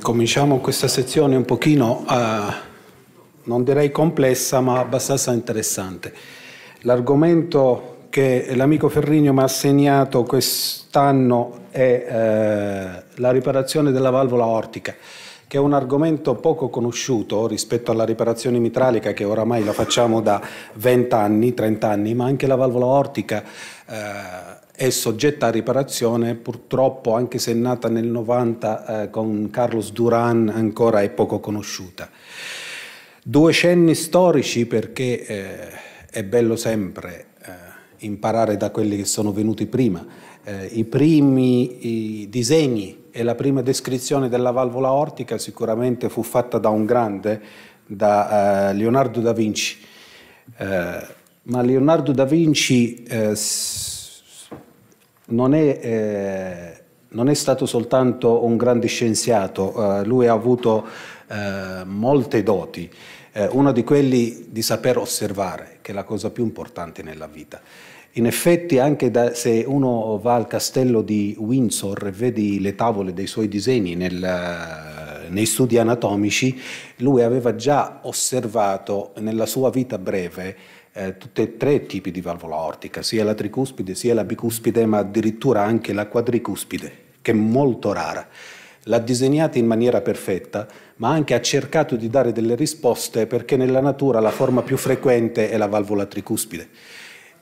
cominciamo questa sezione un pochino, eh, non direi complessa, ma abbastanza interessante. L'argomento che l'amico Ferrigno mi ha assegnato quest'anno è eh, la riparazione della valvola ortica, che è un argomento poco conosciuto rispetto alla riparazione mitralica che oramai la facciamo da 20 anni, 30 anni, ma anche la valvola ortica... Eh, è soggetta a riparazione, purtroppo anche se è nata nel 90 eh, con Carlos Duran ancora è poco conosciuta. Due cenni storici perché eh, è bello sempre eh, imparare da quelli che sono venuti prima. Eh, I primi i disegni e la prima descrizione della valvola ortica sicuramente fu fatta da un grande, da eh, Leonardo da Vinci. Eh, ma Leonardo da Vinci non è, eh, non è stato soltanto un grande scienziato, eh, lui ha avuto eh, molte doti, eh, uno di quelli di saper osservare, che è la cosa più importante nella vita. In effetti, anche da, se uno va al castello di Windsor e vedi le tavole dei suoi disegni nel, eh, nei studi anatomici, lui aveva già osservato nella sua vita breve eh, tutti e tre i tipi di valvola ortica, sia la tricuspide sia la bicuspide, ma addirittura anche la quadricuspide, che è molto rara. L'ha disegnata in maniera perfetta, ma anche ha cercato di dare delle risposte perché nella natura la forma più frequente è la valvola tricuspide.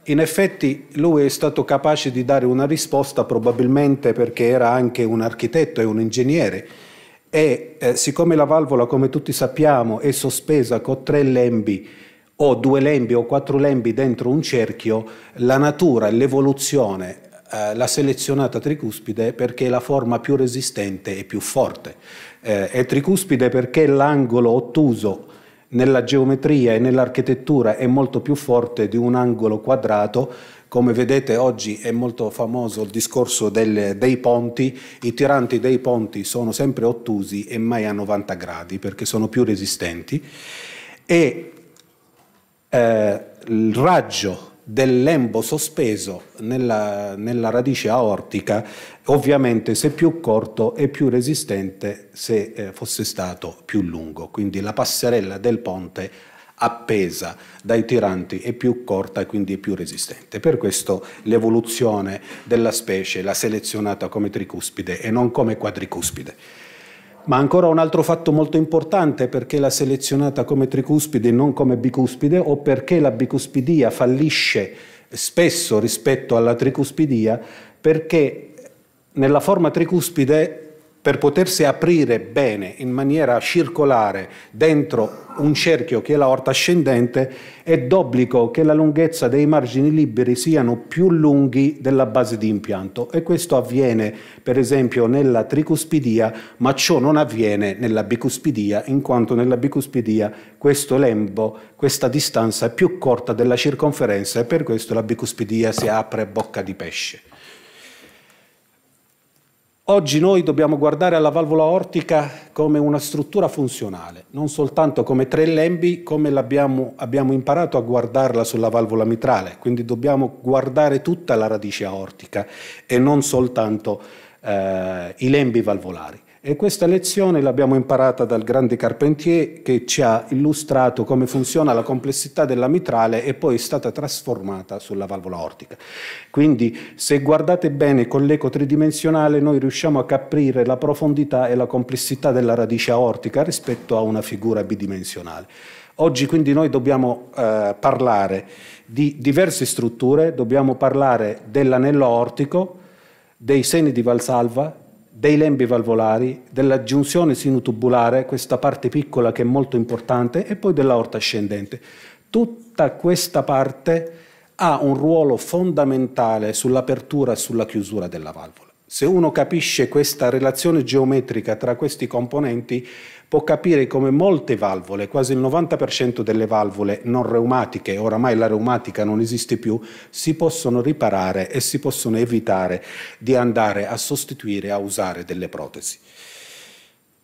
In effetti lui è stato capace di dare una risposta probabilmente perché era anche un architetto e un ingegnere e eh, siccome la valvola, come tutti sappiamo, è sospesa con tre lembi o due lembi o quattro lembi dentro un cerchio, la natura e l'evoluzione eh, l'ha selezionata tricuspide perché è la forma più resistente e più forte. Eh, è tricuspide perché l'angolo ottuso nella geometria e nell'architettura è molto più forte di un angolo quadrato. Come vedete oggi è molto famoso il discorso del, dei ponti, i tiranti dei ponti sono sempre ottusi e mai a 90 gradi perché sono più resistenti e eh, il raggio del lembo sospeso nella, nella, radice aortica, ovviamente se più corto è più resistente se eh, fosse stato più lungo, quindi la passerella del ponte appesa dai tiranti è più corta e quindi è più resistente. Per questo l'evoluzione della specie l'ha selezionata come tricuspide e non come quadricuspide. Ma ancora un altro fatto molto importante perché l'ha selezionata come tricuspide e non come bicuspide o perché la bicuspidia fallisce spesso rispetto alla tricuspidia perché nella forma tricuspide per potersi aprire bene in maniera circolare dentro un cerchio che è la orta ascendente, è d'obbligo che la lunghezza dei margini liberi siano più lunghi della base di impianto e questo avviene per esempio nella tricuspidia, ma ciò non avviene nella bicuspidia, in quanto nella bicuspidia questo lembo, questa distanza è più corta della circonferenza e per questo la bicuspidia si apre bocca di pesce. Oggi noi dobbiamo guardare alla valvola ortica come una struttura funzionale, non soltanto come tre lembi come abbiamo, abbiamo imparato a guardarla sulla valvola mitrale, quindi dobbiamo guardare tutta la radice aortica e non soltanto eh, i lembi valvolari. E questa lezione l'abbiamo imparata dal grande Carpentier che ci ha illustrato come funziona la complessità della mitrale e poi è stata trasformata sulla valvola ortica. Quindi se guardate bene con l'eco tridimensionale noi riusciamo a capire la profondità e la complessità della radice aortica rispetto a una figura bidimensionale. Oggi quindi noi dobbiamo eh, parlare di diverse strutture, dobbiamo parlare dell'anello ortico, dei seni di Valsalva, dei lembi valvolari, della giunzione sinutubulare, questa parte piccola che è molto importante, e poi dell'aorta ascendente. Tutta questa parte ha un ruolo fondamentale sull'apertura e sulla chiusura della valvola. Se uno capisce questa relazione geometrica tra questi componenti, può capire come molte valvole, quasi il 90% delle valvole non reumatiche, oramai la reumatica non esiste più, si possono riparare e si possono evitare di andare a sostituire, a usare delle protesi.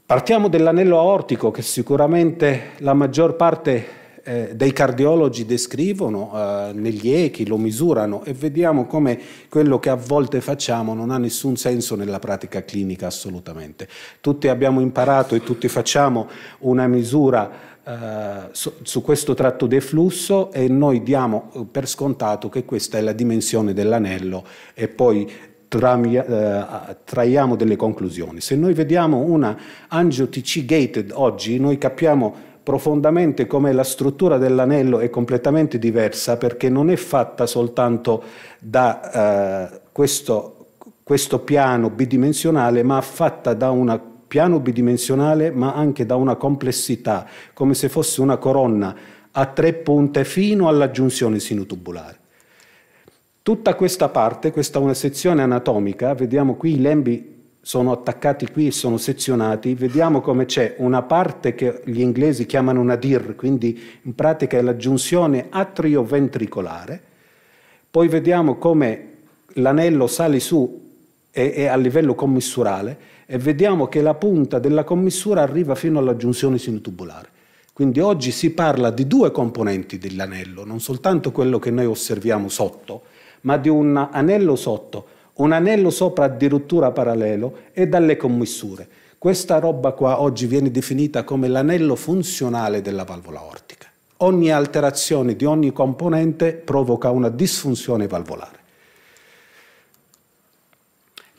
Partiamo dell'anello aortico che sicuramente la maggior parte eh, dei cardiologi descrivono eh, negli echi, lo misurano e vediamo come quello che a volte facciamo non ha nessun senso nella pratica clinica assolutamente. Tutti abbiamo imparato e tutti facciamo una misura Uh, su, su, questo tratto deflusso e noi diamo eh, per scontato che questa è la dimensione dell'anello e poi tramia, uh, traiamo delle conclusioni. Se noi vediamo una angio-TC gated oggi, noi capiamo profondamente come la struttura dell'anello è completamente diversa perché non è fatta soltanto da eh, questo, questo piano bidimensionale, ma fatta da un piano bidimensionale ma anche da una complessità, come se fosse una coronna a tre punte fino all'aggiunzione sinotubulare. Tutta questa parte, questa è una sezione anatomica, vediamo qui i lembi sono attaccati qui, sono sezionati, vediamo come c'è una parte che gli inglesi chiamano una dir, quindi in pratica è la giunzione atrioventricolare, poi vediamo come l'anello sale su e, è a livello commissurale e vediamo che la punta della commissura arriva fino alla giunzione sinutubulare. Quindi oggi si parla di due componenti dell'anello, non soltanto quello che noi osserviamo sotto, ma di un anello sotto un anello sopra addirittura parallelo e dalle commissure. Questa roba qua oggi viene definita come l'anello funzionale della valvola ortica. Ogni alterazione di ogni componente provoca una disfunzione valvolare.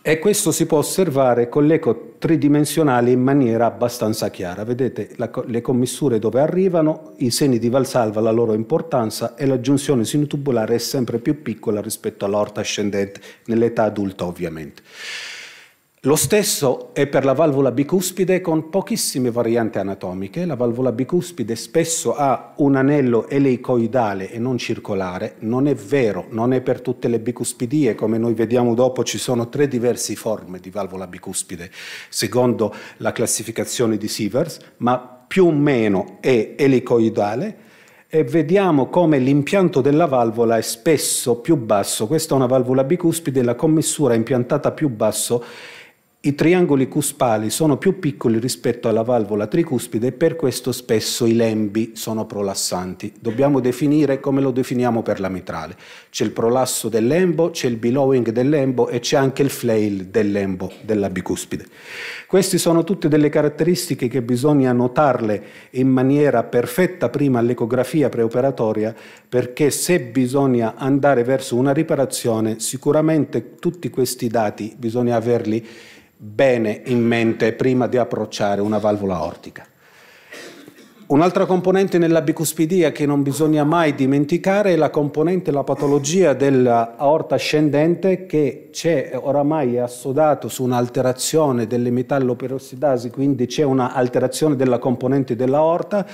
E questo si può osservare con l'eco tridimensionale in maniera abbastanza chiara. Vedete la, le commissure dove arrivano, i seni di Valsalva, la loro importanza e la giunzione sinutubulare è sempre più piccola rispetto all'orta ascendente, nell'età adulta ovviamente. Lo stesso è per la valvola bicuspide con pochissime varianti anatomiche. La valvola bicuspide spesso ha un anello elicoidale e non circolare. Non è vero, non è per tutte le bicuspidie. Come noi vediamo dopo ci sono tre diverse forme di valvola bicuspide, secondo la classificazione di Sievers, ma più o meno è elicoidale e vediamo come l'impianto della valvola è spesso più basso. Questa è una valvola bicuspide, la commissura è impiantata più basso i triangoli cuspali sono più piccoli rispetto alla valvola tricuspide e per questo spesso i lembi sono prolassanti. Dobbiamo definire come lo definiamo per la mitrale. C'è il prolasso del lembo, c'è il blowing del lembo e c'è anche il flail del lembo della bicuspide. Queste sono tutte delle caratteristiche che bisogna notarle in maniera perfetta prima all'ecografia preoperatoria perché se bisogna andare verso una riparazione sicuramente tutti questi dati bisogna averli bene in mente prima di approcciare una valvola ortica. Un'altra componente nella bicuspidia che non bisogna mai dimenticare è la componente, la patologia dell'aorta ascendente che c'è oramai assodato su un'alterazione delle metalloperossidasi, quindi c'è un'alterazione della componente dell'aorta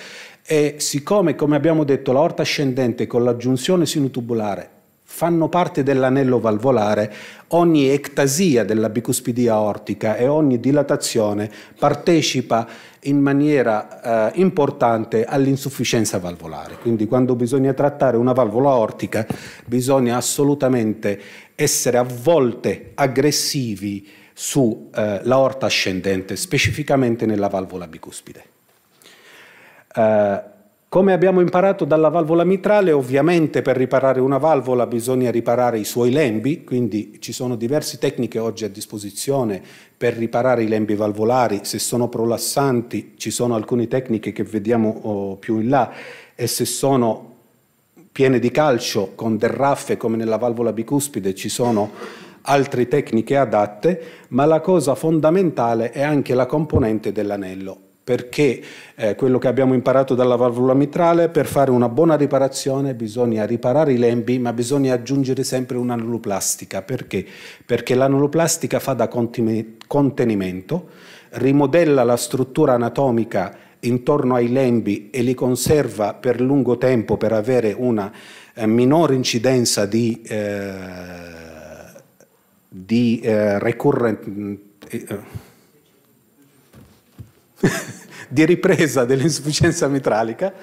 e siccome, come abbiamo detto, l'aorta ascendente con l'aggiunzione sinutubulare fanno parte dell'anello valvolare, ogni ectasia della bicuspidia aortica e ogni dilatazione partecipa in maniera eh, importante all'insufficienza valvolare. Quindi quando bisogna trattare una valvola aortica bisogna assolutamente essere a volte aggressivi sull'aorta eh, ascendente, specificamente nella valvola bicuspide. Eh, come abbiamo imparato dalla valvola mitrale, ovviamente per riparare una valvola bisogna riparare i suoi lembi, quindi ci sono diverse tecniche oggi a disposizione per riparare i lembi valvolari, se sono prolassanti ci sono alcune tecniche che vediamo oh, più in là e se sono piene di calcio con derraffe come nella valvola bicuspide ci sono altre tecniche adatte, ma la cosa fondamentale è anche la componente dell'anello perché eh, quello che abbiamo imparato dalla valvola mitrale, per fare una buona riparazione bisogna riparare i lembi, ma bisogna aggiungere sempre un'anuloplastica. Perché? Perché l'anuloplastica fa da contenimento, rimodella la struttura anatomica intorno ai lembi e li conserva per lungo tempo per avere una eh, minore incidenza di, eh, di eh, recurrente eh, di ripresa dell'insufficienza mitralica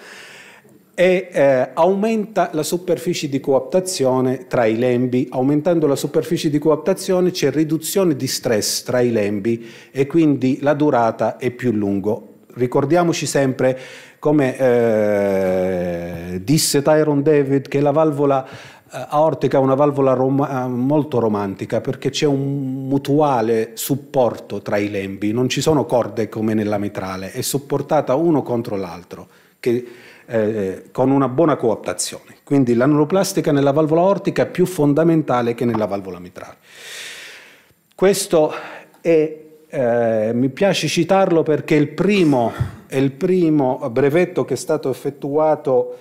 e eh, aumenta la superficie di coaptazione tra i lembi. Aumentando la superficie di coaptazione c'è riduzione di stress tra i lembi e quindi la durata è più lunga. Ricordiamoci sempre come eh, disse Tyron David che la valvola eh, aortica è una valvola rom- eh, molto romantica perché c'è un mutuale supporto tra i lembi, non ci sono corde come nella mitrale, è supportata uno contro l'altro che, eh, eh con una buona cooptazione. Quindi la neuroplastica nella valvola aortica è più fondamentale che nella valvola mitrale. Questo è, eh, mi piace citarlo perché è il primo, è il primo brevetto che è stato effettuato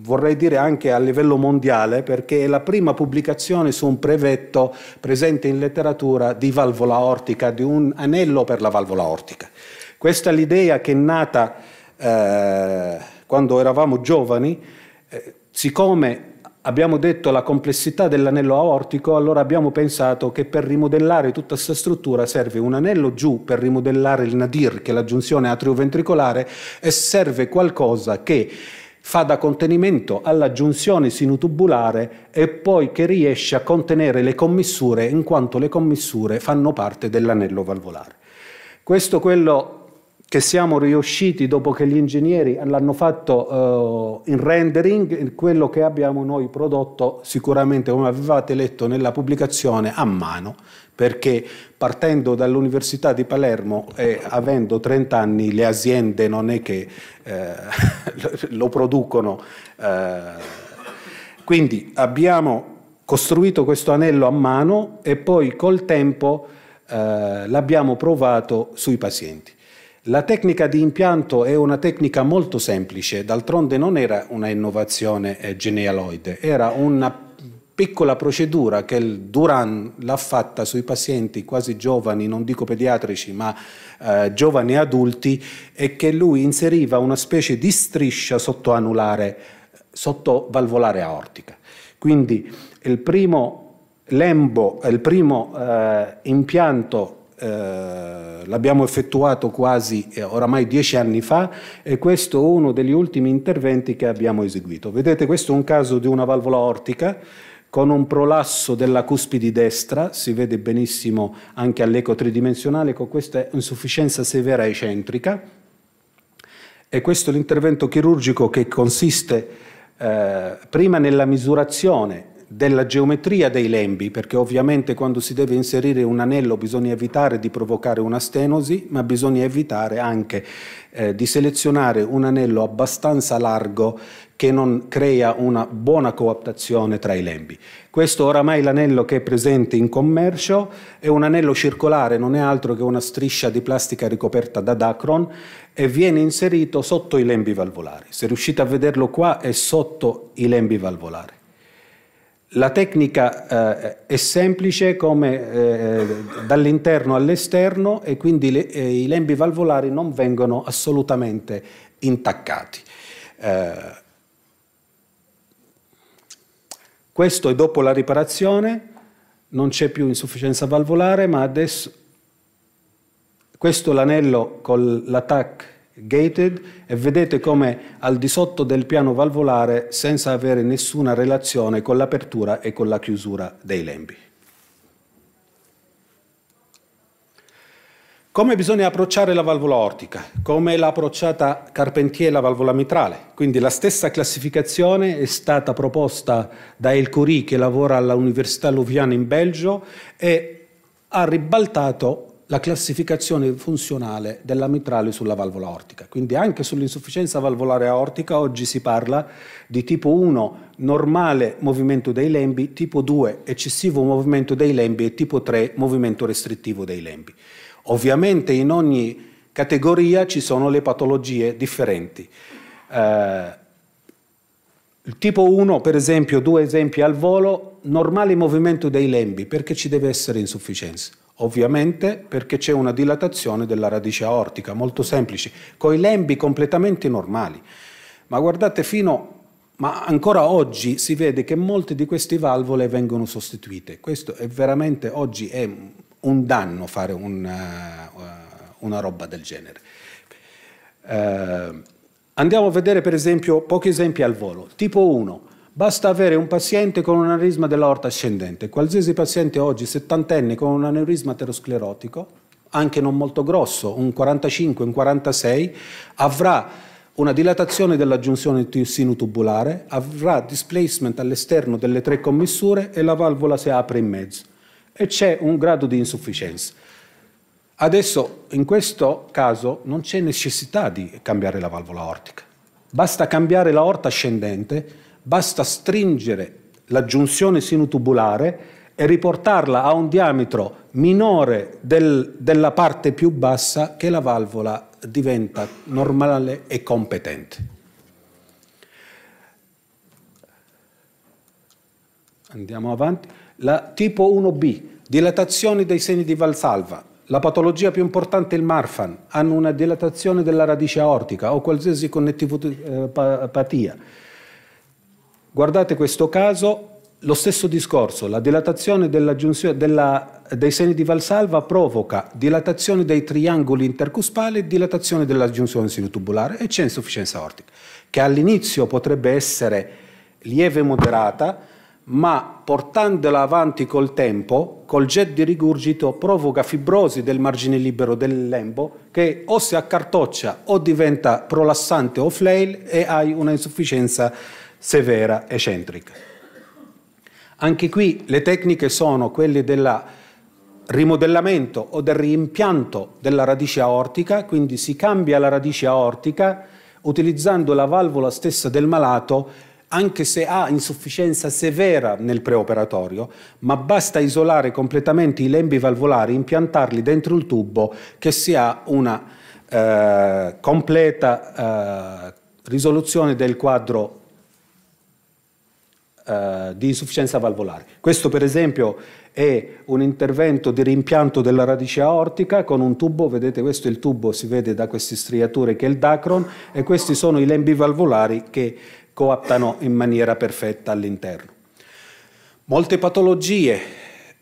vorrei dire anche a livello mondiale, perché è la prima pubblicazione su un brevetto presente in letteratura di valvola ortica, di un anello per la valvola ortica. Questa è l'idea che è nata eh, quando eravamo giovani, eh, siccome abbiamo detto la complessità dell'anello aortico, allora abbiamo pensato che per rimodellare tutta questa struttura serve un anello giù per rimodellare il nadir, che è la giunzione atrioventricolare, e serve qualcosa che fa da contenimento alla giunzione sinutubulare e poi che riesce a contenere le commissure in quanto le commissure fanno parte dell'anello valvolare. Questo è quello che siamo riusciti dopo che gli ingegneri l'hanno fatto uh, in rendering, quello che abbiamo noi prodotto sicuramente come avevate letto nella pubblicazione a mano perché partendo dall'Università di Palermo e avendo 30 anni le aziende non è che eh, lo producono. Eh. Quindi abbiamo costruito questo anello a mano e poi col tempo eh, l'abbiamo provato sui pazienti. La tecnica di impianto è una tecnica molto semplice, d'altronde non era una innovazione eh, genealoide, era una piccola procedura che il Duran l'ha fatta sui pazienti quasi giovani, non dico pediatrici, ma eh, giovani adulti, e che lui inseriva una specie di striscia sottoanulare, sottovalvolare aortica. Quindi il primo lembo, il primo eh, impianto eh, l'abbiamo effettuato quasi eh, oramai dieci anni fa e questo è uno degli ultimi interventi che abbiamo eseguito. Vedete questo è un caso di una valvola ortica con un prolasso della cuspide destra, si vede benissimo anche all'eco tridimensionale, con questa insufficienza severa eccentrica. E questo è l'intervento chirurgico che consiste eh, prima nella misurazione della geometria dei lembi, perché ovviamente quando si deve inserire un anello bisogna evitare di provocare una stenosi, ma bisogna evitare anche eh, di selezionare un anello abbastanza largo che non crea una buona coaptazione tra i lembi. Questo oramai l'anello che è presente in commercio è un anello circolare, non è altro che una striscia di plastica ricoperta da Dacron e viene inserito sotto i lembi valvolari. Se riuscite a vederlo qua è sotto i lembi valvolari. La tecnica eh, è semplice come eh, dall'interno all'esterno e quindi le, eh, i lembi valvolari non vengono assolutamente intaccati. Eh, questo è dopo la riparazione, non c'è più insufficienza valvolare, ma adesso questo l'anello con l'attacco gated e vedete come al di sotto del piano valvolare senza avere nessuna relazione con l'apertura e con la chiusura dei lembi. Come bisogna approcciare la valvola ortica? Come l'ha approcciata Carpentier la valvola mitrale? Quindi la stessa classificazione è stata proposta da El Curie che lavora all'Università Luviana in Belgio e ha ribaltato la classificazione funzionale della mitrale sulla valvola aortica. Quindi anche sull'insufficienza valvolare aortica oggi si parla di tipo 1 normale movimento dei lembi, tipo 2 eccessivo movimento dei lembi e tipo 3 movimento restrittivo dei lembi. Ovviamente in ogni categoria ci sono le patologie differenti. Eh, il tipo 1, per esempio, due esempi al volo, normale movimento dei lembi perché ci deve essere insufficienza Ovviamente perché c'è una dilatazione della radice aortica, molto semplice, con i lembi completamente normali. Ma guardate, fino ma ancora oggi si vede che molte di queste valvole vengono sostituite. Questo è veramente oggi è un danno fare una, eh, una roba del genere. Eh, andiamo a vedere per esempio pochi esempi al volo. Tipo 1, Basta avere un paziente con un aneurisma dell'aorta ascendente. Qualsiasi paziente oggi, settantenne, con un aneurisma aterosclerotico, anche non molto grosso, un 45, un 46, avrà una dilatazione della giunzione tubulare, avrà displacement all'esterno delle tre commissure e la valvola si apre in mezzo e c'è un grado di insufficienza. Adesso, in questo caso, non c'è necessità di cambiare la valvola ortica. Basta cambiare l'aorta ascendente basta stringere la giunzione sinutubulare e riportarla a un diametro minore del, della parte più bassa che la valvola diventa normale e competente. Andiamo avanti. La tipo 1B, dilatazione dei seni di Valsalva. La patologia più importante è il Marfan. Hanno una dilatazione della radice aortica o qualsiasi connettivopatia. Eh, Guardate questo caso, lo stesso discorso, la dilatazione della, dei seni di Valsalva provoca dilatazione dei triangoli intercuspali e dilatazione della giunzione sinutubulare e c'è insufficienza ortica, che all'inizio potrebbe essere lieve e moderata, ma portandola avanti col tempo, col jet di rigurgito, provoca fibrosi del margine libero del lembo che o si accartoccia o diventa prolassante o flail e hai una insufficienza severa e centrica. Anche qui le tecniche sono quelle del rimodellamento o del reimpianto della radice aortica, quindi si cambia la radice aortica utilizzando la valvola stessa del malato anche se ha insufficienza severa nel preoperatorio, ma basta isolare completamente i lembi valvolari, impiantarli dentro il tubo che si ha una eh, completa eh, risoluzione del quadro eh, di insufficienza valvolare. Questo per esempio è un intervento di rimpianto della radice aortica con un tubo, vedete questo è il tubo, si vede da queste striature che è il dacron e questi sono i lembi valvolari che coattano in maniera perfetta all'interno. Molte patologie,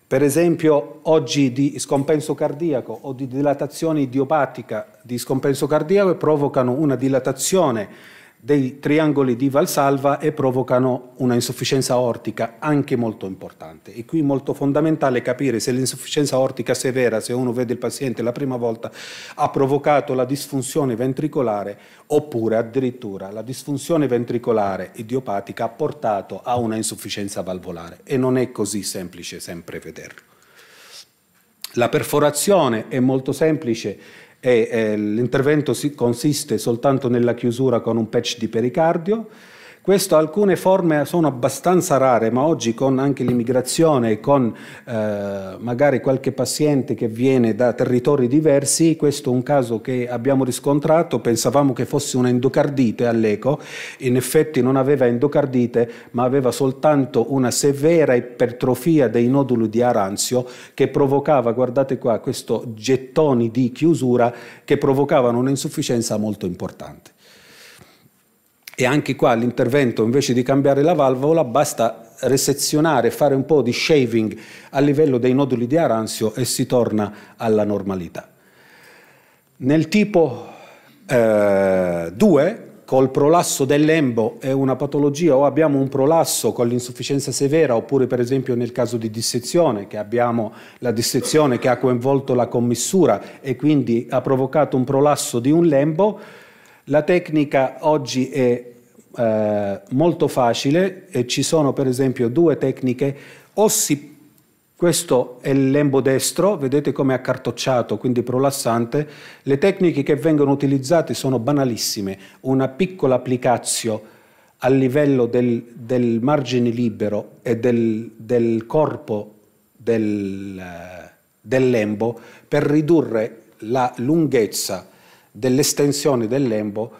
per esempio oggi di scompenso cardiaco o di dilatazione idiopatica di scompenso cardiaco provocano una dilatazione dei triangoli di Valsalva e provocano una insufficienza ortica anche molto importante. E qui è molto fondamentale capire se l'insufficienza ortica severa, se uno vede il paziente la prima volta, ha provocato la disfunzione ventricolare oppure addirittura la disfunzione ventricolare idiopatica ha portato a una insufficienza valvolare. E non è così semplice sempre vederlo. La perforazione è molto semplice e eh, l'intervento consiste soltanto nella chiusura con un patch di pericardio questo alcune forme sono abbastanza rare, ma oggi con anche l'immigrazione, e con eh, magari qualche paziente che viene da territori diversi, questo è un caso che abbiamo riscontrato, pensavamo che fosse un'endocardite all'eco, in effetti non aveva endocardite, ma aveva soltanto una severa ipertrofia dei noduli di aranzio che provocava, guardate qua, questo gettoni di chiusura che provocavano un'insufficienza molto importante. E anche qua l'intervento, invece di cambiare la valvola, basta resezionare, fare un po' di shaving a livello dei noduli di aranzio e si torna alla normalità. Nel tipo 2, eh, col prolasso del lembo è una patologia o abbiamo un prolasso con l'insufficienza severa oppure per esempio nel caso di dissezione che abbiamo la dissezione che ha coinvolto la commissura e quindi ha provocato un prolasso di un lembo la tecnica oggi è eh, molto facile e ci sono per esempio due tecniche. O si, questo è il lembo destro, vedete come è accartocciato, quindi prolassante. Le tecniche che vengono utilizzate sono banalissime. Una piccola applicazione a livello del, del, margine libero e del, del corpo del, eh, del lembo per ridurre la lunghezza dell'estensione del lembo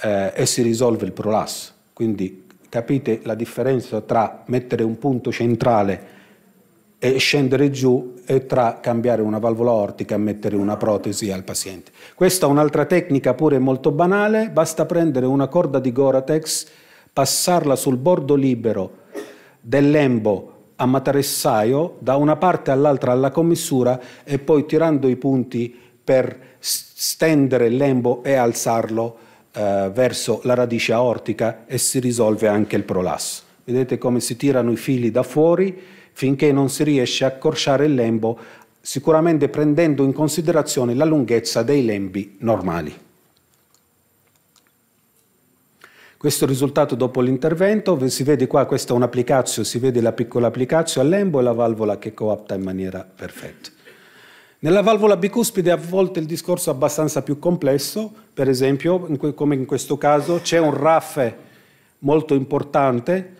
eh, e si risolve il prolasso. Quindi capite la differenza tra mettere un punto centrale e scendere giù e tra cambiare una valvola ortica e mettere una protesi al paziente. Questa è un'altra tecnica pure molto banale, basta prendere una corda di Goratex, passarla sul bordo libero del lembo a mataressaio da una parte all'altra alla commissura e poi tirando i punti per stendere il lembo e alzarlo eh, verso la radice aortica e si risolve anche il prolasso. Vedete come si tirano i fili da fuori finché non si riesce a accorciare il lembo, sicuramente prendendo in considerazione la lunghezza dei lembi normali. Questo risultato dopo l'intervento, si vede qua, questa è un applicazio, si vede la piccola applicazio al lembo e la valvola che coapta in maniera perfetta. Nella valvola bicuspide a volte il discorso è abbastanza più complesso, per esempio, in come in questo caso, c'è un raffe molto importante,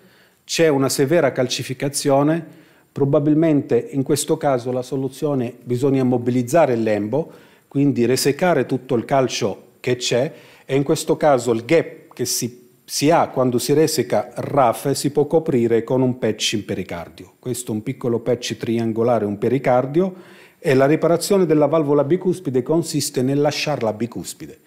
c'è una severa calcificazione, probabilmente in questo caso la soluzione bisogna mobilizzare il lembo, quindi resecare tutto il calcio che c'è e in questo caso il gap che si, si ha quando si reseca il raffe si può coprire con un patch in pericardio. Questo è un piccolo patch triangolare, un pericardio, e la riparazione della valvola bicuspide consiste nel lasciarla bicuspide.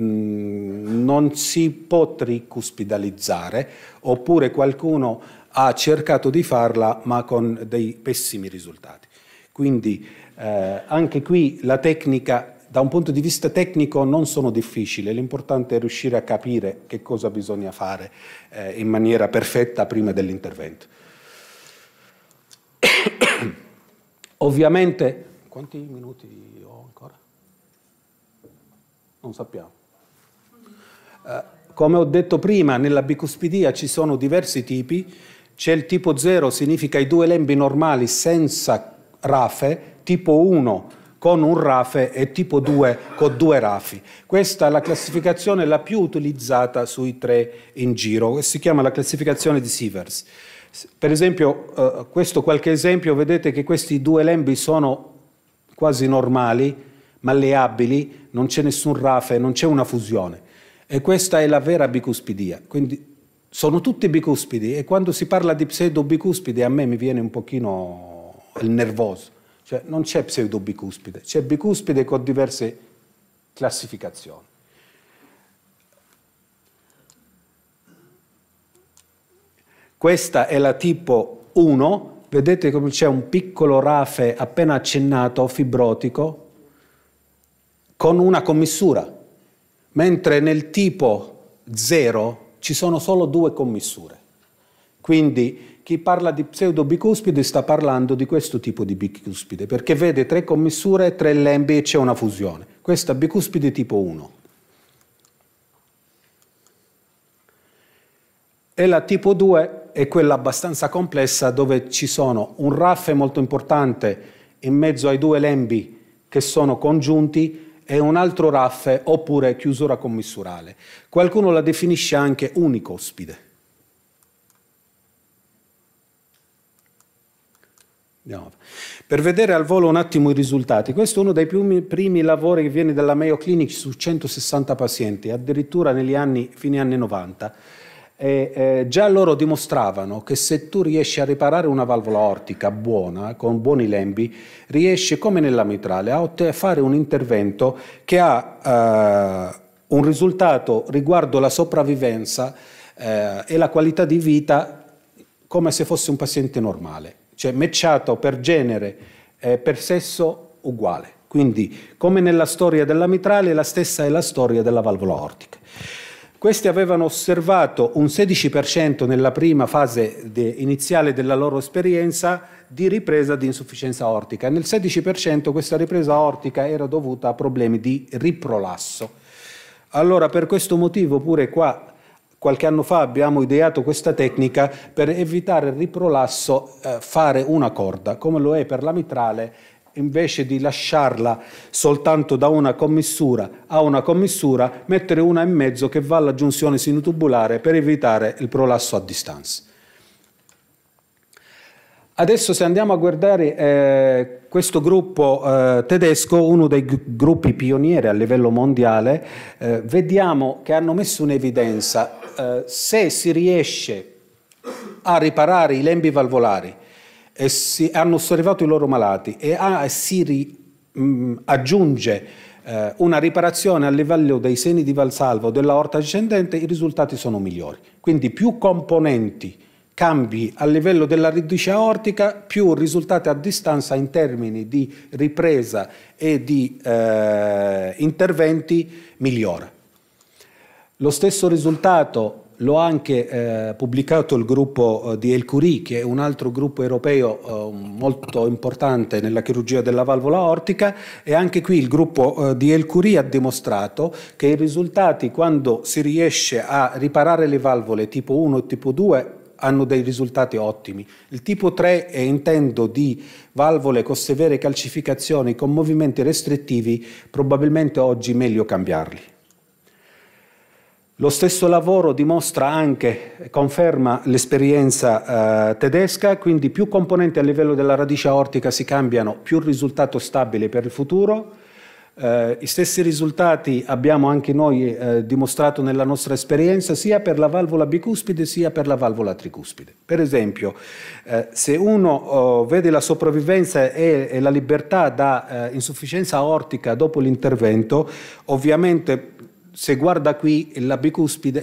Mm, non si può tricuspidalizzare, oppure qualcuno ha cercato di farla ma con dei pessimi risultati. Quindi eh, anche qui la tecnica, da un punto di vista tecnico, non sono difficili, l'importante è riuscire a capire che cosa bisogna fare eh, in maniera perfetta prima dell'intervento. Ovviamente quanti minuti ho ancora? Non sappiamo. Eh, come ho detto prima, nella bicuspidia ci sono diversi tipi. C'è il tipo 0, significa i due lembi normali senza rafe, tipo 1 con un rafe e tipo 2 con due rafi. Questa è la classificazione la più utilizzata sui tre in giro, si chiama la classificazione di Sievers. Per esempio, eh, questo qualche esempio, vedete che questi due lembi sono quasi normali, malleabili, non c'è nessun rafe, non c'è una fusione. E questa è la vera bicuspidia. Quindi sono tutti bicuspidi e quando si parla di pseudo-bicuspide a me mi viene un pochino il nervoso. Cioè non c'è pseudo-bicuspide, c'è bicuspide con diverse classificazioni. Questa è la tipo 1 vedete come c'è un piccolo rafe appena accennato, fibrotico, con una commissura, mentre nel tipo 0 ci sono solo due commissure. Quindi chi parla di pseudobicuspide sta parlando di questo tipo di bicuspide, perché vede tre commissure, tre lembi e c'è una fusione. Questa è bicuspide tipo 1. E la tipo 2 è quella abbastanza complessa dove ci sono un raffe molto importante in mezzo ai due lembi che sono congiunti e un altro raffe oppure chiusura commissurale. Qualcuno la definisce anche unicospide. Per vedere al volo un attimo i risultati, questo è uno dei primi, lavori che viene dalla Mayo Clinic su 160 pazienti, addirittura negli anni, fine anni 90 e, eh, già loro dimostravano che se tu riesci a riparare una valvola ortica buona, con buoni lembi, riesci come nella mitrale a fare un intervento che ha eh, un risultato riguardo la sopravvivenza eh, e la qualità di vita come se fosse un paziente normale, cioè matchato per genere, e per sesso uguale. Quindi come nella storia della mitrale la stessa è la storia della valvola ortica. Questi avevano osservato un 16% nella prima fase de iniziale della loro esperienza di ripresa di insufficienza ortica. Nel 16% questa ripresa ortica era dovuta a problemi di riprolasso. Allora per questo motivo pure qua qualche anno fa abbiamo ideato questa tecnica per evitare il riprolasso eh, fare una corda, come lo è per la mitrale invece di lasciarla soltanto da una commissura a una commissura, mettere una e mezzo che va alla giunzione sinutubulare per evitare il prolasso a distanza. Adesso se andiamo a guardare eh, questo gruppo eh, tedesco, uno dei gruppi pionieri a livello mondiale, eh, vediamo che hanno messo in evidenza eh, se si riesce a riparare i lembi valvolari e si, hanno osservato i loro malati e a, si ri, mh, mm, aggiunge eh, una riparazione a livello dei seni di Valsalvo o dell'aorta discendente, i risultati sono migliori. Quindi più componenti cambi a livello della riduce aortica, più risultati a distanza in termini di ripresa e di eh, interventi migliora. Lo stesso risultato lo ha anche eh, pubblicato il gruppo eh, di El Curie, che è un altro gruppo europeo eh, molto importante nella chirurgia della valvola ortica e anche qui il gruppo eh, di El Curie ha dimostrato che i risultati quando si riesce a riparare le valvole tipo 1 e tipo 2 hanno dei risultati ottimi. Il tipo 3 è intendo di valvole con severe calcificazioni, con movimenti restrittivi, probabilmente oggi meglio cambiarli. Lo stesso lavoro dimostra anche, conferma l'esperienza eh, tedesca, quindi più componenti a livello della radice aortica si cambiano, più il risultato stabile per il futuro. Eh, I stessi risultati abbiamo anche noi eh, dimostrato nella nostra esperienza sia per la valvola bicuspide sia per la valvola tricuspide. Per esempio, eh, se uno oh, vede la sopravvivenza e, e la libertà da eh, insufficienza aortica dopo l'intervento, ovviamente se guarda qui la,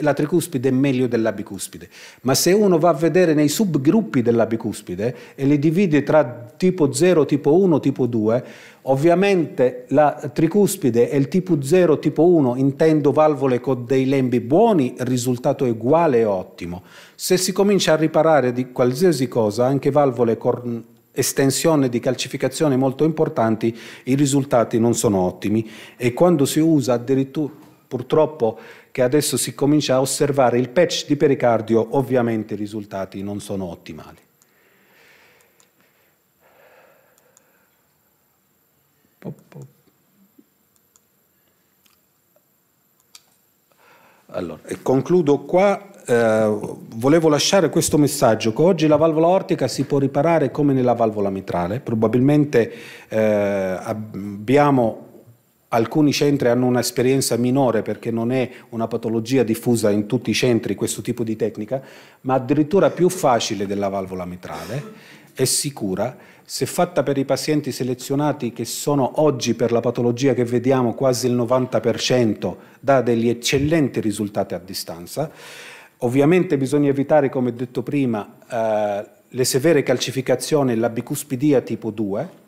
la tricuspide è meglio della bicuspide, ma se uno va a vedere nei subgruppi della bicuspide e li divide tra tipo 0, tipo 1, tipo 2, ovviamente la tricuspide e il tipo 0, tipo 1 intendo valvole con dei lembi buoni, il risultato è uguale e ottimo. Se si comincia a riparare di qualsiasi cosa, anche valvole con estensione di calcificazione molto importanti, i risultati non sono ottimi e quando si usa addirittura purtroppo che adesso si comincia a osservare il patch di pericardio, ovviamente i risultati non sono ottimali. Allora, e concludo qua. Eh, volevo lasciare questo messaggio che oggi la valvola ortica si può riparare come nella valvola mitrale probabilmente eh, abbiamo Alcuni centri hanno un'esperienza minore perché non è una patologia diffusa in tutti i centri questo tipo di tecnica, ma addirittura più facile della valvola mitrale è sicura se fatta per i pazienti selezionati che sono oggi per la patologia che vediamo quasi il 90% dà degli eccellenti risultati a distanza. Ovviamente bisogna evitare, come detto prima, eh, le severe calcificazioni e la bicuspidia tipo 2,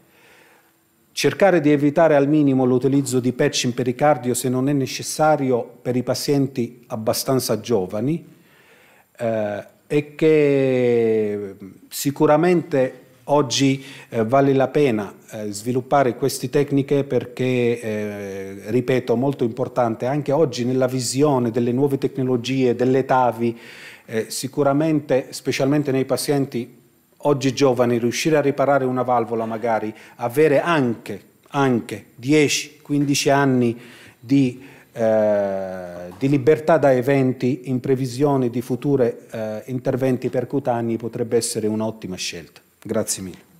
cercare di evitare al minimo l'utilizzo di patch in pericardio se non è necessario per i pazienti abbastanza giovani eh, e che eh, sicuramente oggi eh, vale la pena eh, sviluppare queste tecniche perché, eh, ripeto, molto importante anche oggi nella visione delle nuove tecnologie, delle TAVI, eh, sicuramente, specialmente nei pazienti oggi giovani riuscire a riparare una valvola magari, avere anche, anche 10-15 anni di, eh, di, libertà da eventi in previsione di future eh, interventi percutanei potrebbe essere un'ottima scelta. Grazie mille.